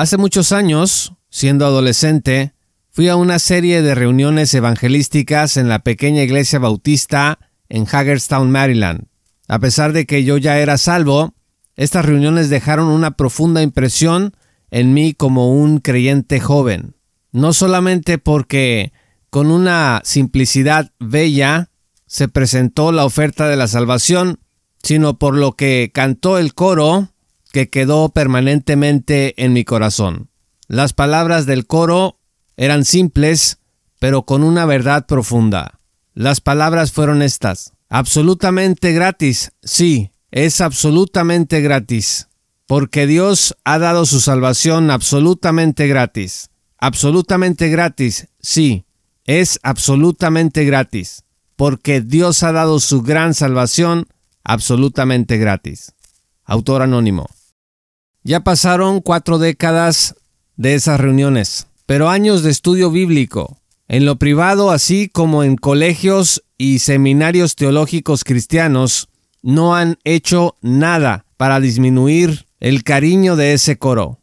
Hace muchos años, siendo adolescente, fui a una serie de reuniones evangelísticas en la pequeña iglesia bautista en Hagerstown, Maryland. A pesar de que yo ya era salvo, estas reuniones dejaron una profunda impresión en mí como un creyente joven. No solamente porque con una simplicidad bella se presentó la oferta de la salvación, sino por lo que cantó el coro que quedó permanentemente en mi corazón. Las palabras del coro eran simples, pero con una verdad profunda. Las palabras fueron estas. Absolutamente gratis, sí, es absolutamente gratis, porque Dios ha dado su salvación absolutamente gratis. Absolutamente gratis, sí, es absolutamente gratis, porque Dios ha dado su gran salvación absolutamente gratis. Autor anónimo. Ya pasaron cuatro décadas de esas reuniones, pero años de estudio bíblico, en lo privado así como en colegios y seminarios teológicos cristianos, no han hecho nada para disminuir el cariño de ese coro.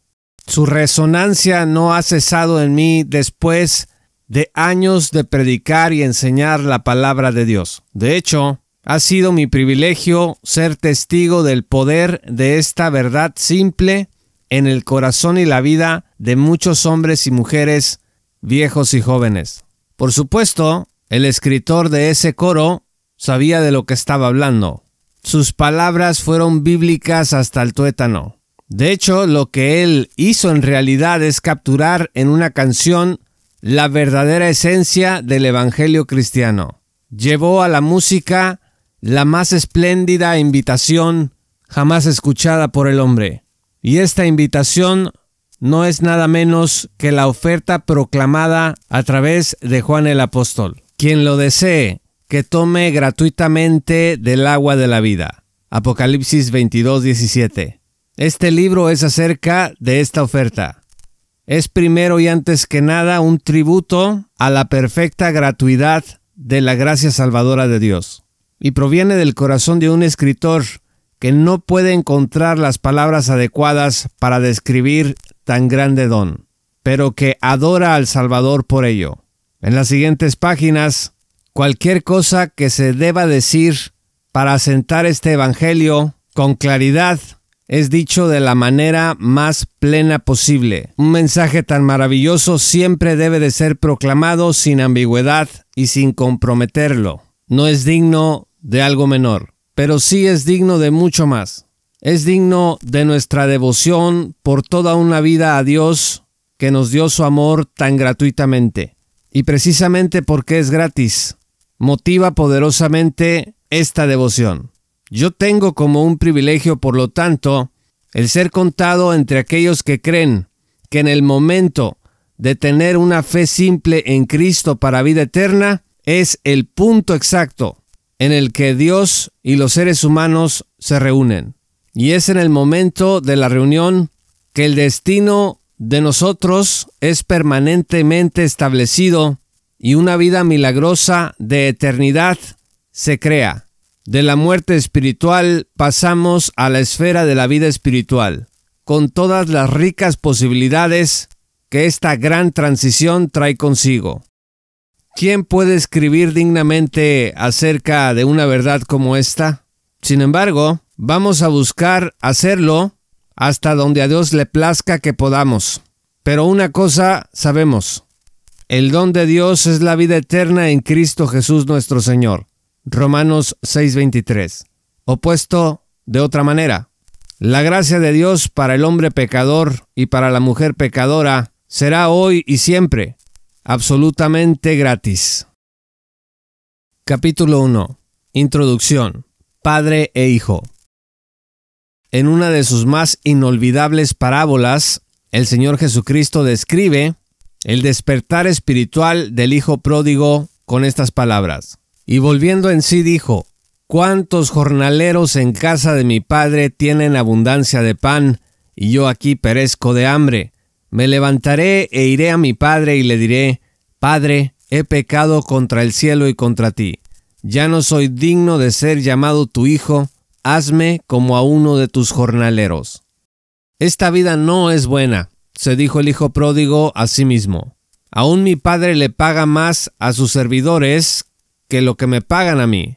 Su resonancia no ha cesado en mí después de años de predicar y enseñar la palabra de Dios. De hecho, ha sido mi privilegio ser testigo del poder de esta verdad simple en el corazón y la vida de muchos hombres y mujeres, viejos y jóvenes. Por supuesto, el escritor de ese coro sabía de lo que estaba hablando. Sus palabras fueron bíblicas hasta el tuétano. De hecho, lo que él hizo en realidad es capturar en una canción la verdadera esencia del Evangelio cristiano. Llevó a la música la más espléndida invitación jamás escuchada por el hombre. Y esta invitación no es nada menos que la oferta proclamada a través de Juan el Apóstol. Quien lo desee, que tome gratuitamente del agua de la vida. Apocalipsis 22, Este libro es acerca de esta oferta. Es primero y antes que nada un tributo a la perfecta gratuidad de la gracia salvadora de Dios y proviene del corazón de un escritor que no puede encontrar las palabras adecuadas para describir tan grande don, pero que adora al Salvador por ello. En las siguientes páginas, cualquier cosa que se deba decir para asentar este Evangelio con claridad es dicho de la manera más plena posible. Un mensaje tan maravilloso siempre debe de ser proclamado sin ambigüedad y sin comprometerlo no es digno de algo menor, pero sí es digno de mucho más. Es digno de nuestra devoción por toda una vida a Dios que nos dio su amor tan gratuitamente. Y precisamente porque es gratis, motiva poderosamente esta devoción. Yo tengo como un privilegio, por lo tanto, el ser contado entre aquellos que creen que en el momento de tener una fe simple en Cristo para vida eterna, es el punto exacto en el que Dios y los seres humanos se reúnen. Y es en el momento de la reunión que el destino de nosotros es permanentemente establecido y una vida milagrosa de eternidad se crea. De la muerte espiritual pasamos a la esfera de la vida espiritual, con todas las ricas posibilidades que esta gran transición trae consigo. ¿Quién puede escribir dignamente acerca de una verdad como esta? Sin embargo, vamos a buscar hacerlo hasta donde a Dios le plazca que podamos. Pero una cosa sabemos, el don de Dios es la vida eterna en Cristo Jesús nuestro Señor. Romanos 6:23. Opuesto de otra manera, la gracia de Dios para el hombre pecador y para la mujer pecadora será hoy y siempre, absolutamente gratis. Capítulo 1. Introducción. Padre e Hijo. En una de sus más inolvidables parábolas, el Señor Jesucristo describe el despertar espiritual del Hijo pródigo con estas palabras. Y volviendo en sí dijo, ¿Cuántos jornaleros en casa de mi Padre tienen abundancia de pan y yo aquí perezco de hambre? Me levantaré e iré a mi padre y le diré, Padre, he pecado contra el cielo y contra ti. Ya no soy digno de ser llamado tu hijo, hazme como a uno de tus jornaleros. Esta vida no es buena, se dijo el hijo pródigo a sí mismo. Aún mi padre le paga más a sus servidores que lo que me pagan a mí.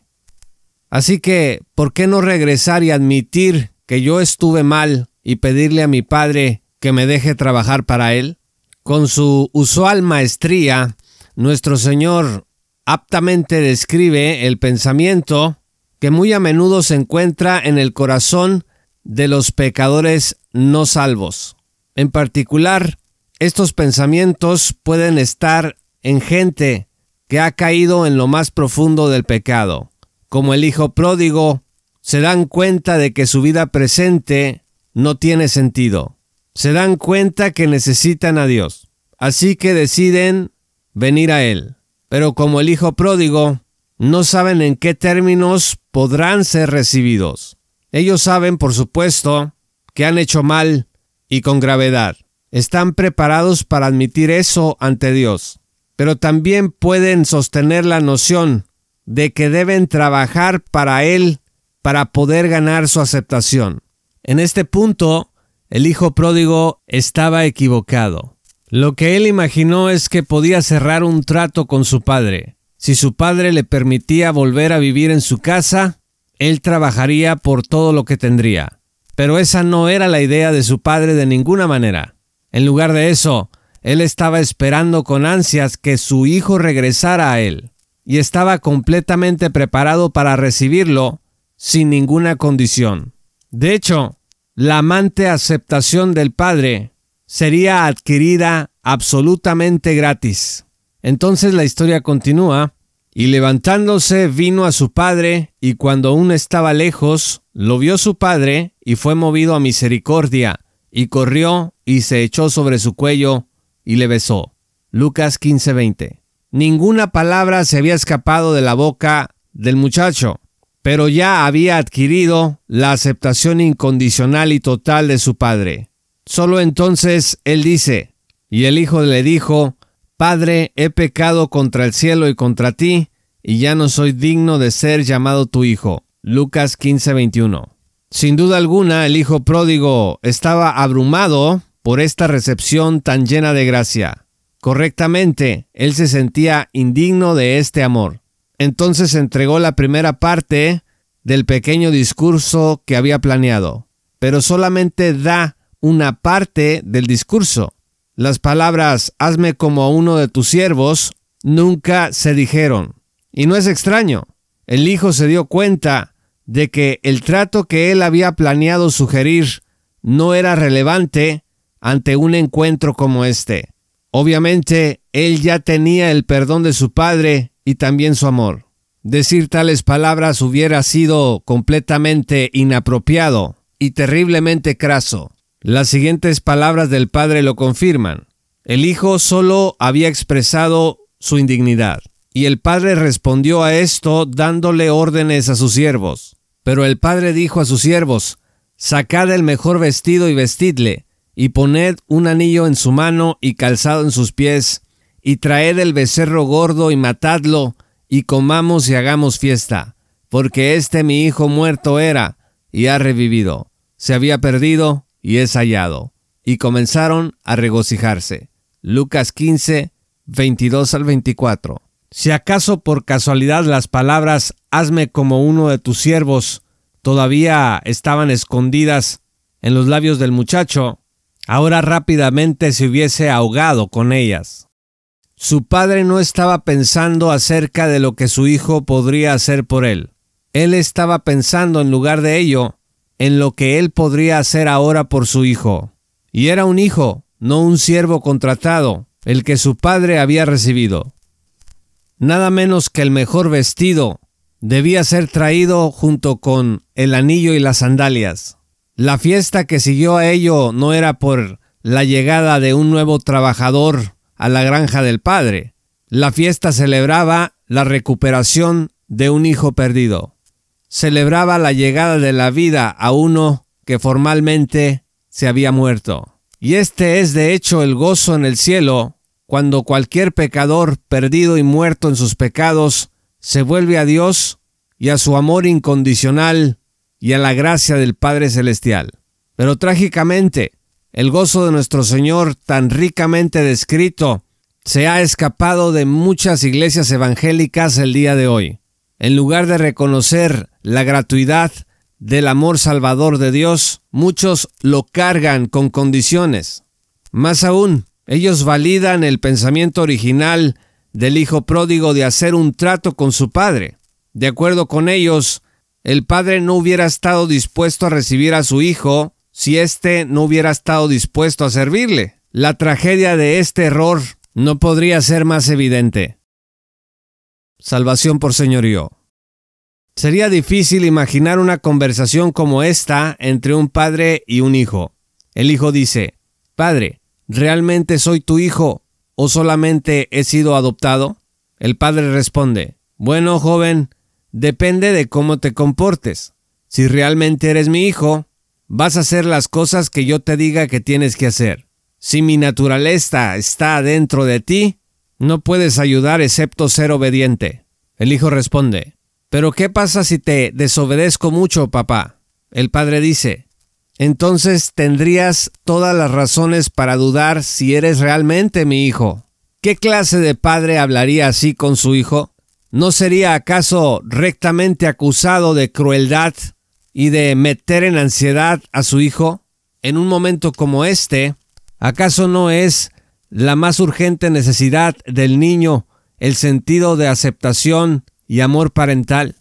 Así que, ¿por qué no regresar y admitir que yo estuve mal y pedirle a mi padre que me deje trabajar para él. Con su usual maestría, nuestro Señor aptamente describe el pensamiento que muy a menudo se encuentra en el corazón de los pecadores no salvos. En particular, estos pensamientos pueden estar en gente que ha caído en lo más profundo del pecado. Como el hijo pródigo, se dan cuenta de que su vida presente no tiene sentido se dan cuenta que necesitan a Dios, así que deciden venir a Él. Pero como el Hijo pródigo, no saben en qué términos podrán ser recibidos. Ellos saben, por supuesto, que han hecho mal y con gravedad. Están preparados para admitir eso ante Dios, pero también pueden sostener la noción de que deben trabajar para Él para poder ganar su aceptación. En este punto, el hijo pródigo estaba equivocado. Lo que él imaginó es que podía cerrar un trato con su padre. Si su padre le permitía volver a vivir en su casa, él trabajaría por todo lo que tendría. Pero esa no era la idea de su padre de ninguna manera. En lugar de eso, él estaba esperando con ansias que su hijo regresara a él, y estaba completamente preparado para recibirlo sin ninguna condición. De hecho, la amante aceptación del Padre sería adquirida absolutamente gratis. Entonces la historia continúa, y levantándose vino a su padre, y cuando aún estaba lejos, lo vio su padre, y fue movido a misericordia, y corrió, y se echó sobre su cuello, y le besó. Lucas 15:20. Ninguna palabra se había escapado de la boca del muchacho pero ya había adquirido la aceptación incondicional y total de su padre. Solo entonces él dice, y el hijo le dijo, Padre, he pecado contra el cielo y contra ti, y ya no soy digno de ser llamado tu hijo. Lucas 15:21. Sin duda alguna, el hijo pródigo estaba abrumado por esta recepción tan llena de gracia. Correctamente, él se sentía indigno de este amor. Entonces entregó la primera parte del pequeño discurso que había planeado, pero solamente da una parte del discurso. Las palabras hazme como a uno de tus siervos nunca se dijeron. Y no es extraño. El hijo se dio cuenta de que el trato que él había planeado sugerir no era relevante ante un encuentro como este. Obviamente, él ya tenía el perdón de su padre y también su amor. Decir tales palabras hubiera sido completamente inapropiado y terriblemente craso. Las siguientes palabras del padre lo confirman. El hijo solo había expresado su indignidad, y el padre respondió a esto dándole órdenes a sus siervos. Pero el padre dijo a sus siervos, Sacad el mejor vestido y vestidle, y poned un anillo en su mano y calzado en sus pies, y traed el becerro gordo y matadlo, y comamos y hagamos fiesta, porque este mi hijo muerto era, y ha revivido, se había perdido, y es hallado. Y comenzaron a regocijarse. Lucas 15, 22 al 24. Si acaso por casualidad las palabras hazme como uno de tus siervos todavía estaban escondidas en los labios del muchacho, ahora rápidamente se hubiese ahogado con ellas. Su padre no estaba pensando acerca de lo que su hijo podría hacer por él. Él estaba pensando en lugar de ello en lo que él podría hacer ahora por su hijo. Y era un hijo, no un siervo contratado, el que su padre había recibido. Nada menos que el mejor vestido debía ser traído junto con el anillo y las sandalias. La fiesta que siguió a ello no era por la llegada de un nuevo trabajador a la granja del padre. La fiesta celebraba la recuperación de un hijo perdido. Celebraba la llegada de la vida a uno que formalmente se había muerto. Y este es de hecho el gozo en el cielo cuando cualquier pecador perdido y muerto en sus pecados se vuelve a Dios y a su amor incondicional y a la gracia del Padre Celestial. Pero trágicamente, el gozo de nuestro Señor, tan ricamente descrito, se ha escapado de muchas iglesias evangélicas el día de hoy. En lugar de reconocer la gratuidad del amor salvador de Dios, muchos lo cargan con condiciones. Más aún, ellos validan el pensamiento original del hijo pródigo de hacer un trato con su padre. De acuerdo con ellos, el padre no hubiera estado dispuesto a recibir a su hijo si éste no hubiera estado dispuesto a servirle. La tragedia de este error no podría ser más evidente. Salvación por señorío. Sería difícil imaginar una conversación como esta entre un padre y un hijo. El hijo dice, Padre, ¿realmente soy tu hijo o solamente he sido adoptado? El padre responde, Bueno, joven, depende de cómo te comportes. Si realmente eres mi hijo, Vas a hacer las cosas que yo te diga que tienes que hacer. Si mi naturaleza está dentro de ti, no puedes ayudar excepto ser obediente. El hijo responde, Pero ¿qué pasa si te desobedezco mucho, papá? El padre dice, Entonces tendrías todas las razones para dudar si eres realmente mi hijo. ¿Qué clase de padre hablaría así con su hijo? ¿No sería acaso rectamente acusado de crueldad y de meter en ansiedad a su hijo en un momento como este, ¿acaso no es la más urgente necesidad del niño el sentido de aceptación y amor parental?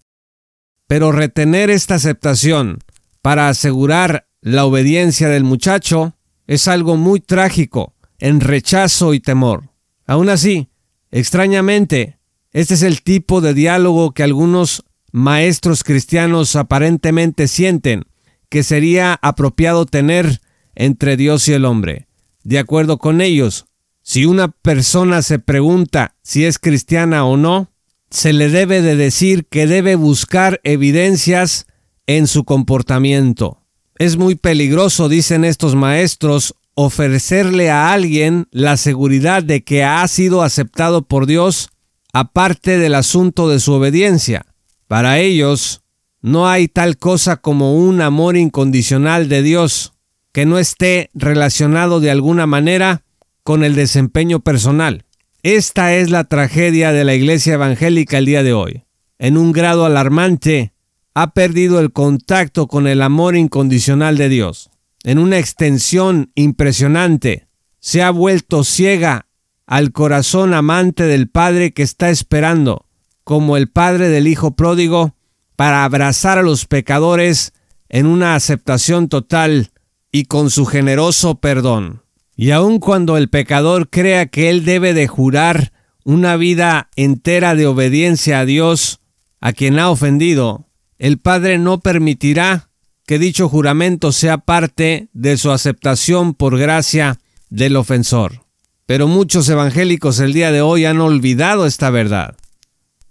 Pero retener esta aceptación para asegurar la obediencia del muchacho es algo muy trágico, en rechazo y temor. Aún así, extrañamente, este es el tipo de diálogo que algunos maestros cristianos aparentemente sienten que sería apropiado tener entre Dios y el hombre. De acuerdo con ellos, si una persona se pregunta si es cristiana o no, se le debe de decir que debe buscar evidencias en su comportamiento. Es muy peligroso, dicen estos maestros, ofrecerle a alguien la seguridad de que ha sido aceptado por Dios aparte del asunto de su obediencia. Para ellos no hay tal cosa como un amor incondicional de Dios que no esté relacionado de alguna manera con el desempeño personal. Esta es la tragedia de la Iglesia Evangélica el día de hoy. En un grado alarmante, ha perdido el contacto con el amor incondicional de Dios. En una extensión impresionante, se ha vuelto ciega al corazón amante del Padre que está esperando como el Padre del Hijo Pródigo para abrazar a los pecadores en una aceptación total y con su generoso perdón. Y aun cuando el pecador crea que él debe de jurar una vida entera de obediencia a Dios, a quien ha ofendido, el Padre no permitirá que dicho juramento sea parte de su aceptación por gracia del ofensor. Pero muchos evangélicos el día de hoy han olvidado esta verdad.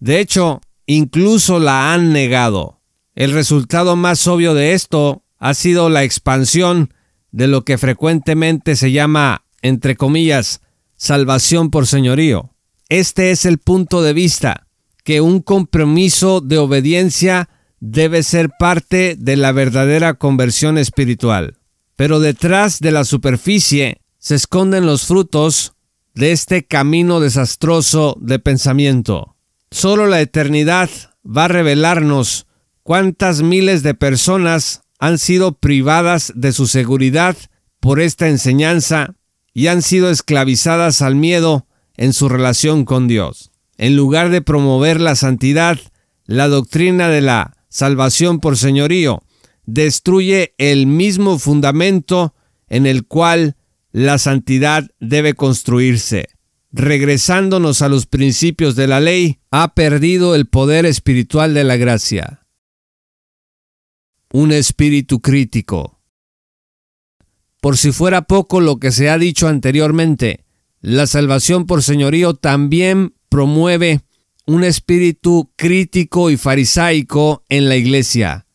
De hecho, incluso la han negado. El resultado más obvio de esto ha sido la expansión de lo que frecuentemente se llama, entre comillas, salvación por señorío. Este es el punto de vista, que un compromiso de obediencia debe ser parte de la verdadera conversión espiritual. Pero detrás de la superficie se esconden los frutos de este camino desastroso de pensamiento. Solo la eternidad va a revelarnos cuántas miles de personas han sido privadas de su seguridad por esta enseñanza y han sido esclavizadas al miedo en su relación con Dios. En lugar de promover la santidad, la doctrina de la salvación por señorío destruye el mismo fundamento en el cual la santidad debe construirse regresándonos a los principios de la ley, ha perdido el poder espiritual de la gracia. Un espíritu crítico. Por si fuera poco lo que se ha dicho anteriormente, la salvación por señorío también promueve un espíritu crítico y farisaico en la iglesia.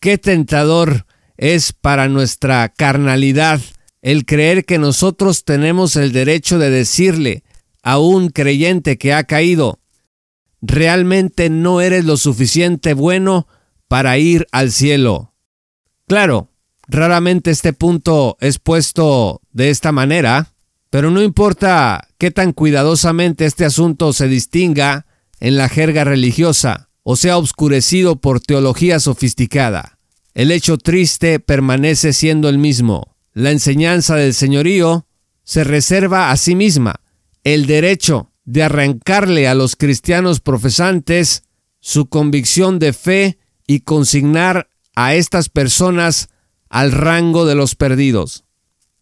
Qué tentador es para nuestra carnalidad el creer que nosotros tenemos el derecho de decirle a un creyente que ha caído, realmente no eres lo suficiente bueno para ir al cielo. Claro, raramente este punto es puesto de esta manera, pero no importa qué tan cuidadosamente este asunto se distinga en la jerga religiosa o sea obscurecido por teología sofisticada. El hecho triste permanece siendo el mismo. La enseñanza del señorío se reserva a sí misma el derecho de arrancarle a los cristianos profesantes su convicción de fe y consignar a estas personas al rango de los perdidos.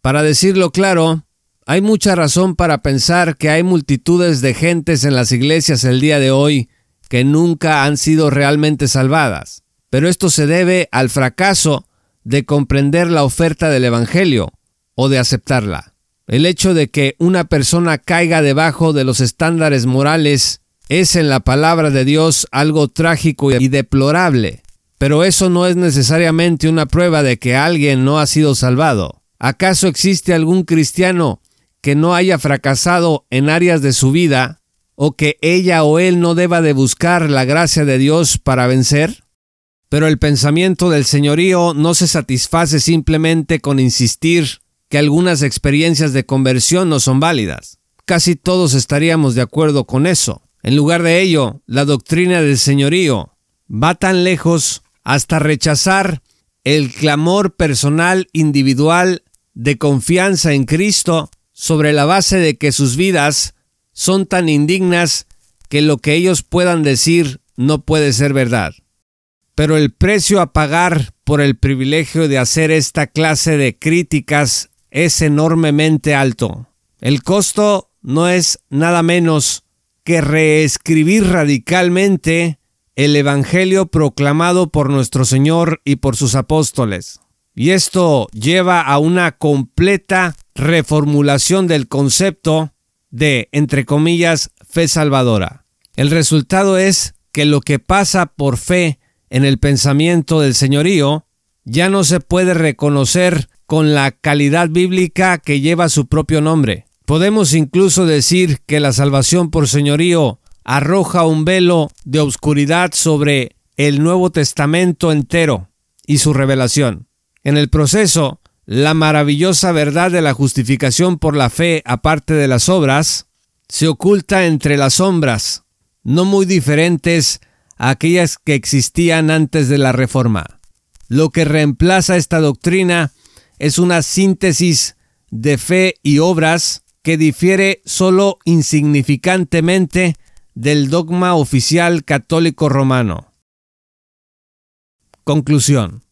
Para decirlo claro, hay mucha razón para pensar que hay multitudes de gentes en las iglesias el día de hoy que nunca han sido realmente salvadas, pero esto se debe al fracaso de comprender la oferta del Evangelio o de aceptarla. El hecho de que una persona caiga debajo de los estándares morales es en la palabra de Dios algo trágico y deplorable, pero eso no es necesariamente una prueba de que alguien no ha sido salvado. ¿Acaso existe algún cristiano que no haya fracasado en áreas de su vida o que ella o él no deba de buscar la gracia de Dios para vencer? Pero el pensamiento del señorío no se satisface simplemente con insistir que algunas experiencias de conversión no son válidas. Casi todos estaríamos de acuerdo con eso. En lugar de ello, la doctrina del señorío va tan lejos hasta rechazar el clamor personal individual de confianza en Cristo sobre la base de que sus vidas son tan indignas que lo que ellos puedan decir no puede ser verdad. Pero el precio a pagar por el privilegio de hacer esta clase de críticas es enormemente alto. El costo no es nada menos que reescribir radicalmente el Evangelio proclamado por nuestro Señor y por sus apóstoles. Y esto lleva a una completa reformulación del concepto de, entre comillas, fe salvadora. El resultado es que lo que pasa por fe en el pensamiento del señorío ya no se puede reconocer con la calidad bíblica que lleva su propio nombre. Podemos incluso decir que la salvación por señorío arroja un velo de oscuridad sobre el Nuevo Testamento entero y su revelación. En el proceso, la maravillosa verdad de la justificación por la fe, aparte de las obras, se oculta entre las sombras, no muy diferentes a aquellas que existían antes de la Reforma. Lo que reemplaza esta doctrina es una síntesis de fe y obras que difiere solo insignificantemente del dogma oficial católico romano. Conclusión.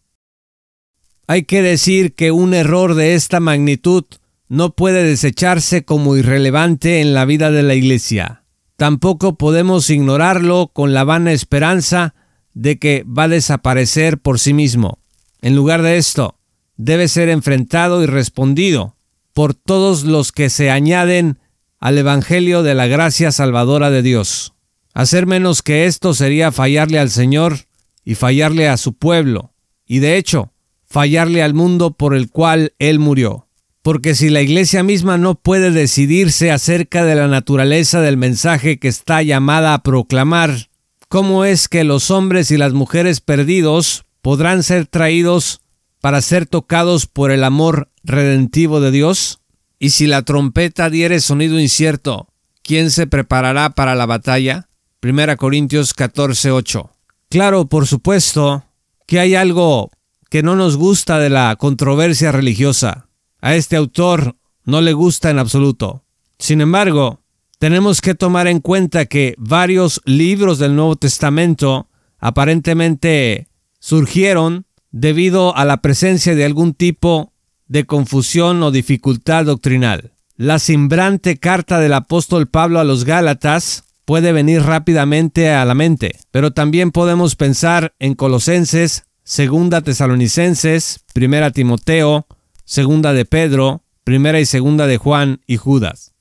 Hay que decir que un error de esta magnitud no puede desecharse como irrelevante en la vida de la Iglesia. Tampoco podemos ignorarlo con la vana esperanza de que va a desaparecer por sí mismo. En lugar de esto, debe ser enfrentado y respondido por todos los que se añaden al Evangelio de la gracia salvadora de Dios. Hacer menos que esto sería fallarle al Señor y fallarle a su pueblo, y de hecho, fallarle al mundo por el cual Él murió. Porque si la iglesia misma no puede decidirse acerca de la naturaleza del mensaje que está llamada a proclamar, ¿cómo es que los hombres y las mujeres perdidos podrán ser traídos para ser tocados por el amor redentivo de Dios? Y si la trompeta diere sonido incierto, ¿quién se preparará para la batalla? 1 Corintios 14:8. Claro, por supuesto, que hay algo que no nos gusta de la controversia religiosa. A este autor no le gusta en absoluto. Sin embargo, tenemos que tomar en cuenta que varios libros del Nuevo Testamento aparentemente surgieron debido a la presencia de algún tipo de confusión o dificultad doctrinal. La simbrante carta del apóstol Pablo a los Gálatas puede venir rápidamente a la mente, pero también podemos pensar en Colosenses, Segunda Tesalonicenses, Primera Timoteo, Segunda de Pedro, Primera y Segunda de Juan y Judas.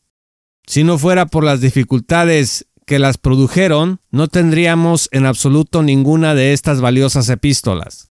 Si no fuera por las dificultades que las produjeron, no tendríamos en absoluto ninguna de estas valiosas epístolas.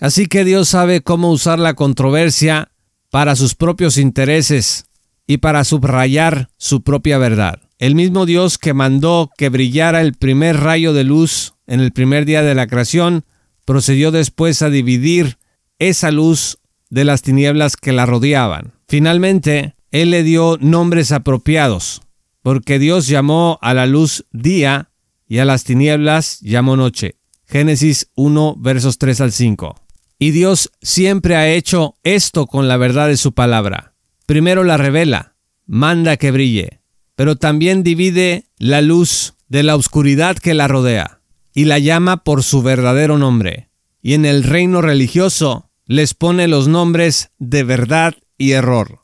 Así que Dios sabe cómo usar la controversia para sus propios intereses y para subrayar su propia verdad. El mismo Dios que mandó que brillara el primer rayo de luz en el primer día de la creación, procedió después a dividir esa luz de las tinieblas que la rodeaban. Finalmente, Él le dio nombres apropiados, porque Dios llamó a la luz día y a las tinieblas llamó noche. Génesis 1 versos 3 al 5. Y Dios siempre ha hecho esto con la verdad de su palabra. Primero la revela, manda que brille, pero también divide la luz de la oscuridad que la rodea y la llama por su verdadero nombre. Y en el reino religioso les pone los nombres de verdad y error.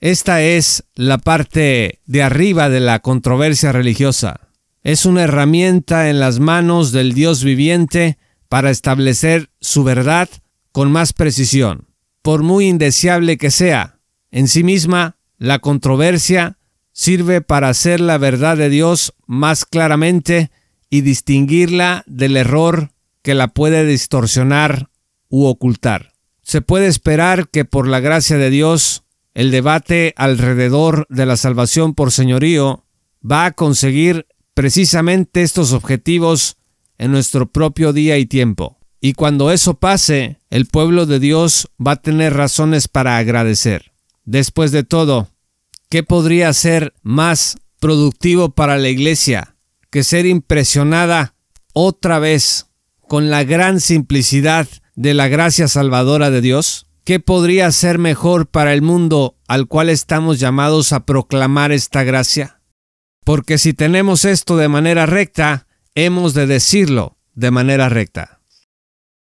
Esta es la parte de arriba de la controversia religiosa. Es una herramienta en las manos del Dios viviente para establecer su verdad con más precisión. Por muy indeseable que sea, en sí misma, la controversia sirve para hacer la verdad de Dios más claramente y distinguirla del error que la puede distorsionar u ocultar. Se puede esperar que por la gracia de Dios, el debate alrededor de la salvación por señorío va a conseguir precisamente estos objetivos en nuestro propio día y tiempo. Y cuando eso pase, el pueblo de Dios va a tener razones para agradecer. Después de todo, ¿qué podría ser más productivo para la iglesia que ser impresionada otra vez con la gran simplicidad de la gracia salvadora de Dios? ¿Qué podría ser mejor para el mundo al cual estamos llamados a proclamar esta gracia? Porque si tenemos esto de manera recta, hemos de decirlo de manera recta.